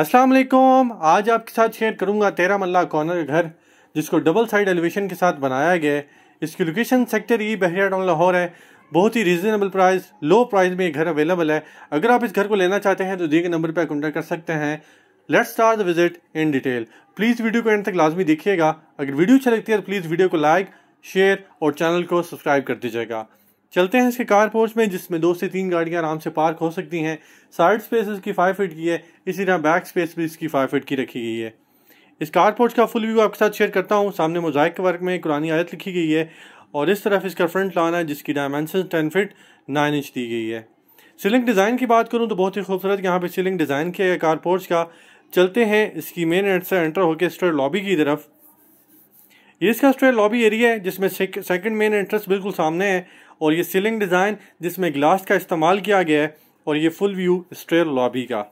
अस्सलाम वालेकुम आज आपके साथ शेयर करूंगा तेरह मल्ला कॉर्नर घर जिसको डबल साइड एलिवेशन के साथ बनाया गया है इसकी लोकेशन सेक्टर ई बहरिया टाउन लाहौर है बहुत ही रीजनेबल प्राइस लो प्राइस में ये घर अवेलेबल है अगर आप इस घर को लेना चाहते हैं तो दिए गए नंबर पर कॉन्टैक्ट कर सकते हैं let's start the visit in detail please video को एंड तक लाजमी देखिएगा अगर वीडियो अच्छी लगती है तो प्लीज़ वीडियो को लाइक शेयर और चैनल को सब्सक्राइब कर दीजिएगा चलते हैं इसके कार पोर्च में जिसमें दो से तीन गाड़ियां आराम से पार्क हो सकती हैं साइड स्पेस इसकी फाइव फिट की है इसी तरह बैक स्पेस भी इसकी फाइव फिट की रखी गई है इस कार पोर्च का फुल व्यू आपके साथ शेयर करता हूँ सामने मोजाइक वर्क में कुरानी आयत लिखी गई है और इस तरफ इसका फ्रंट लाना है जिसकी dimension ten feet nine inch दी गई है सीलिंग डिज़ाइन की बात करूँ तो बहुत ही खूबसूरत यहाँ पर सीलिंग डिज़ाइन किया गया कार पोर्च का चलते हैं इसकी मेन से एंटर होकर स्ट्रेट लॉबी की तरफ ये इसका स्ट्रेट लॉबी एरिया है जिसमें सेकंड मेन एंट्रेंस बिल्कुल सामने है और ये सीलिंग डिज़ाइन जिसमें ग्लास का इस्तेमाल किया गया है और ये फुल व्यू स्ट्रेयर लॉबी का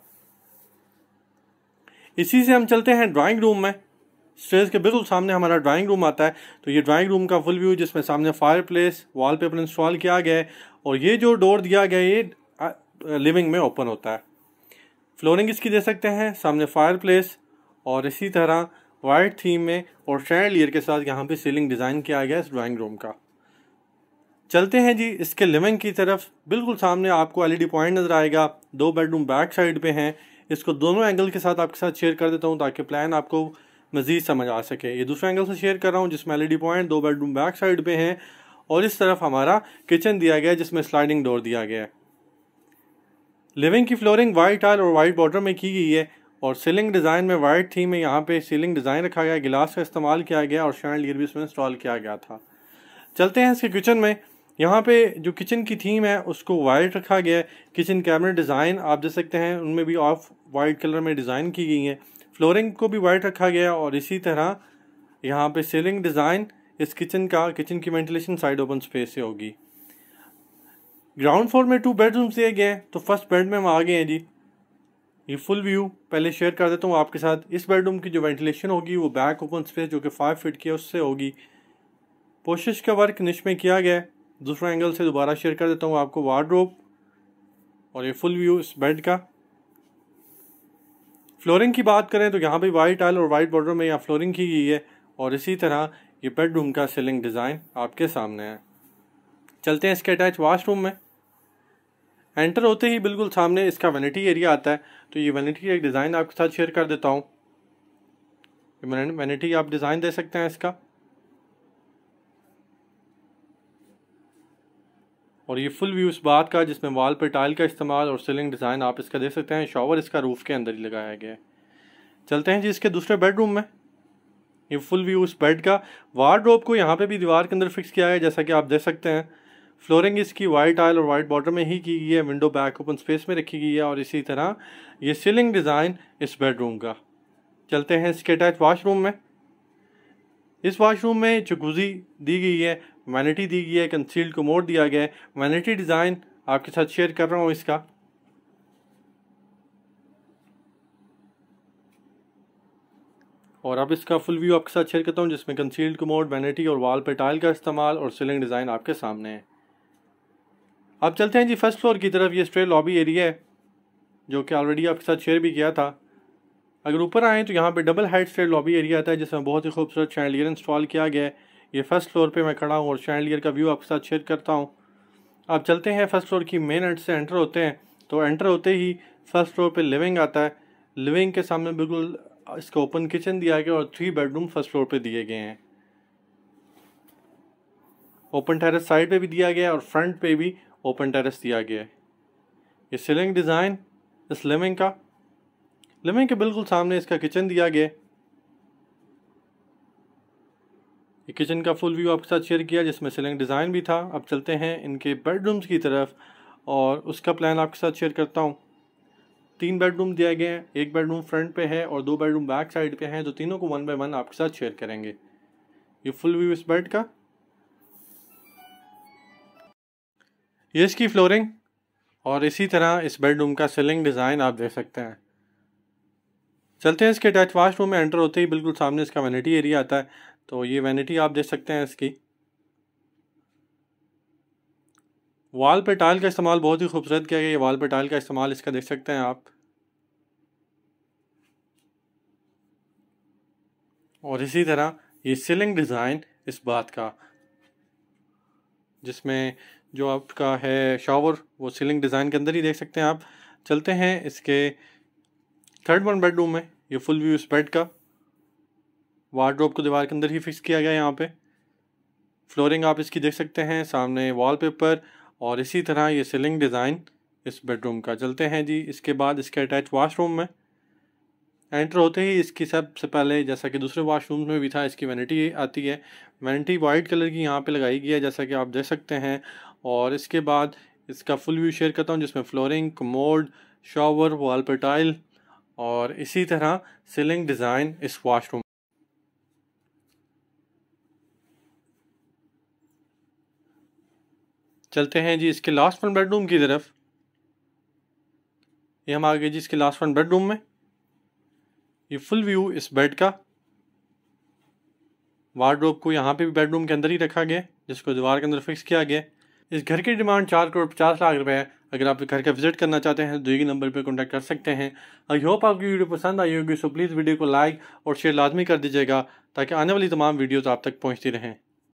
इसी से हम चलते हैं ड्राइंग रूम में स्टेज के बिल्कुल सामने हमारा ड्राइंग रूम आता है तो ये ड्राइंग रूम का फुल व्यू जिसमें सामने fireplace wallpaper install किया गया है और ये जो डोर दिया गया है ये लिविंग में ओपन होता है फ्लोरिंग इसकी दे सकते हैं सामने फायर प्लेस और इसी तरह वाइट थीम में और लियर के साथ यहाँ पे सीलिंग डिज़ाइन किया गया है इस ड्राइंग रूम का चलते हैं जी इसके लिविंग की तरफ बिल्कुल सामने आपको एलईडी पॉइंट नज़र आएगा दो बेडरूम बैक साइड पे हैं इसको दोनों एंगल के साथ आपके साथ शेयर कर देता हूँ ताकि प्लान आपको मज़ीद समझ आ सके ये दूसरे एंगल से शेयर कर रहा हूँ जिसमें एल पॉइंट e दो बेडरूम बैक साइड पर हैं और इस तरफ हमारा किचन दिया गया है जिसमें स्लाइडिंग डोर दिया गया है लिविंग की फ्लोरिंग वाइट टाइल और वाइट बॉर्डर में की गई है और सीलिंग डिज़ाइन में वाइट थी में यहाँ पे सीलिंग डिज़ाइन रखा गया गिलास का इस्तेमाल किया गया और शैंड लियर भी इसमें इंस्टॉल किया गया था चलते हैं इसके किचन में यहाँ पे जो किचन की थीम है उसको वाइट रखा गया है किचन कैबिनेट डिज़ाइन आप देख सकते हैं उनमें भी ऑफ वाइट कलर में डिज़ाइन की गई है फ्लोरिंग को भी वाइट रखा गया और इसी तरह यहाँ पे सीलिंग डिज़ाइन इस किचन का किचन की वेंटिलेशन साइड ओपन स्पेस से होगी ग्राउंड फ्लोर में टू बेडरूम्स दिए गए हैं तो फर्स्ट बेड में हम आ गए हैं जी ये फुल व्यू पहले शेयर कर देता हूँ आपके साथ इस बेडरूम की जो वेंटिलेशन होगी वो बैक ओपन स्पेस जो कि फाइव फिट की है उससे होगी पोशिश का वर्क निश में किया गया है दूसरा एंगल से दोबारा शेयर कर देता हूँ आपको वार्ड्रोब और ये फुल व्यू इस बेड का फ्लोरिंग की बात करें तो यहाँ भी वाइट आयल और वाइट बॉर्डर में यहाँ फ्लोरिंग की गई है और इसी तरह ये बेडरूम का सीलिंग डिज़ाइन आपके सामने है चलते हैं इसके अटैच वाशरूम में एंटर होते ही बिल्कुल सामने इसका वनिटी एरिया आता है तो ये वैनिटी एक डिज़ाइन आपके साथ शेयर कर देता हूँ वैनिटी आप डिज़ाइन दे सकते हैं इसका और ये फुल व्यू इस बात का जिसमें वाल पर टाइल का इस्तेमाल और सीलिंग डिज़ाइन आप इसका देख सकते हैं शॉवर इसका रूफ़ के अंदर ही लगाया गया है चलते हैं जी इसके दूसरे बेडरूम में ये फुल व्यू उस बेड का वार्ड्रोब को यहाँ पे भी दीवार के अंदर फिक्स किया है जैसा कि आप देख सकते हैं फ्लोरिंग इसकी वाइट टाइल और वाइट बॉर्डर में ही की गई है विंडो बैक ओपन स्पेस में रखी गई है और इसी तरह ये सीलिंग डिज़ाइन इस बेडरूम का चलते हैं इसके अटैच वाशरूम में इस वाशरूम में चकुजी दी गई है वैनिटी दी गई है कंसील्ड को मोड़ दिया गया है वैनिटी डिज़ाइन आपके साथ शेयर कर रहा हूँ इसका और अब इसका फुल व्यू आपके साथ शेयर करता हूँ जिसमें कंसील्ड कमोड वैनिटी और वाल पे टाइल का इस्तेमाल और सीलिंग डिज़ाइन आपके सामने है अब चलते हैं जी फर्स्ट फ्लोर की तरफ ये स्ट्रे लॉबी एरिया है जो कि ऑलरेडी आपके साथ शेयर भी किया था अगर ऊपर आएँ तो यहाँ पे double height straight lobby area आता है जिसमें बहुत ही खूबसूरत शैंडलियर इंस्टॉल किया गया है ये फर्स्ट फ्लोर पे मैं खड़ा हूँ और शैंडलियर का व्यू आपके साथ शेयर करता हूँ आप चलते हैं फर्स्ट फ्लोर की मेन एंड से एंटर होते हैं तो एंटर होते ही फर्स्ट फ्लोर पे लिविंग आता है लिविंग के सामने बिल्कुल इसका ओपन किचन दिया गया और थ्री बेडरूम फर्स्ट फ्लोर पर दिए गए हैं ओपन टेरेस साइड पे भी दिया गया और फ्रंट पे भी ओपन टेरेस दिया गया है ये सीलिंग डिज़ाइन इस लिविंग का लिविंग के बिल्कुल सामने इसका किचन दिया गया है ये किचन का फुल व्यू आपके साथ शेयर किया जिसमें सीलिंग डिज़ाइन भी था अब चलते हैं इनके बेडरूम्स की तरफ और उसका प्लान आपके साथ शेयर करता हूँ तीन बेडरूम दिए गए हैं एक बेडरूम फ्रंट पे है और दो बेडरूम बैक साइड पे हैं तो तीनों को वन बाय वन आपके साथ शेयर करेंगे ये फुल व्यू इस बेड का ये इसकी फ्लोरिंग और इसी तरह इस बेडरूम का सीलिंग डिज़ाइन आप देख सकते हैं चलते हैं इसके अटैच वाशरूम में एंटर होते ही बिल्कुल सामने इसका वेनिटी एरिया आता है तो ये वैनिटी आप देख सकते हैं इसकी वाल पे टाइल का इस्तेमाल बहुत ही खूबसूरत किया गया है वाल पे टाइल का इस्तेमाल इसका देख सकते हैं आप और इसी तरह ये सीलिंग डिज़ाइन इस बात का जिसमें जो आपका है शावर वो सीलिंग डिज़ाइन के अंदर ही देख सकते हैं आप चलते हैं इसके थर्ड वन बेडरूम में ये फुल व्यू इस बेड का वार्ड्रोब को दीवार के अंदर ही फिक्स किया गया यहाँ पे फ्लोरिंग आप इसकी देख सकते हैं सामने वॉलपेपर और इसी तरह ये सीलिंग डिज़ाइन इस बेडरूम का चलते हैं जी इसके बाद इसके अटैच वाशरूम में एंटर होते ही इसकी सबसे पहले जैसा कि दूसरे वाशरूम में भी था इसकी वैनिटी आती है वैनिटी वाइट कलर की यहाँ पे लगाई गई है जैसा कि आप देख सकते हैं और इसके बाद इसका फुल व्यू शेयर करता हूँ जिसमें फ्लोरिंग मोड शॉवर वॉल पर टाइल और इसी तरह सीलिंग डिज़ाइन इस वाशरूम चलते हैं जी इसके लास्ट वन बेडरूम की तरफ ये हम आ गए जी इसके लास्ट वन बेडरूम में ये फुल व्यू इस बेड का वार्ड्रोब को यहाँ पे भी बेडरूम के अंदर ही रखा गया जिसको दीवार के अंदर फिक्स किया गया इस घर की डिमांड चार करोड़ पचास लाख रुपए है अगर आप घर का विजिट करना चाहते हैं तो दिए नंबर पर कॉन्टैक्ट कर सकते हैं आई होप आपकी वीडियो पसंद आई होगी सो प्लीज़ वीडियो को लाइक और शेयर लाजमी कर दीजिएगा ताकि आने वाली तमाम वीडियोज़ आप तक पहुँचती रहें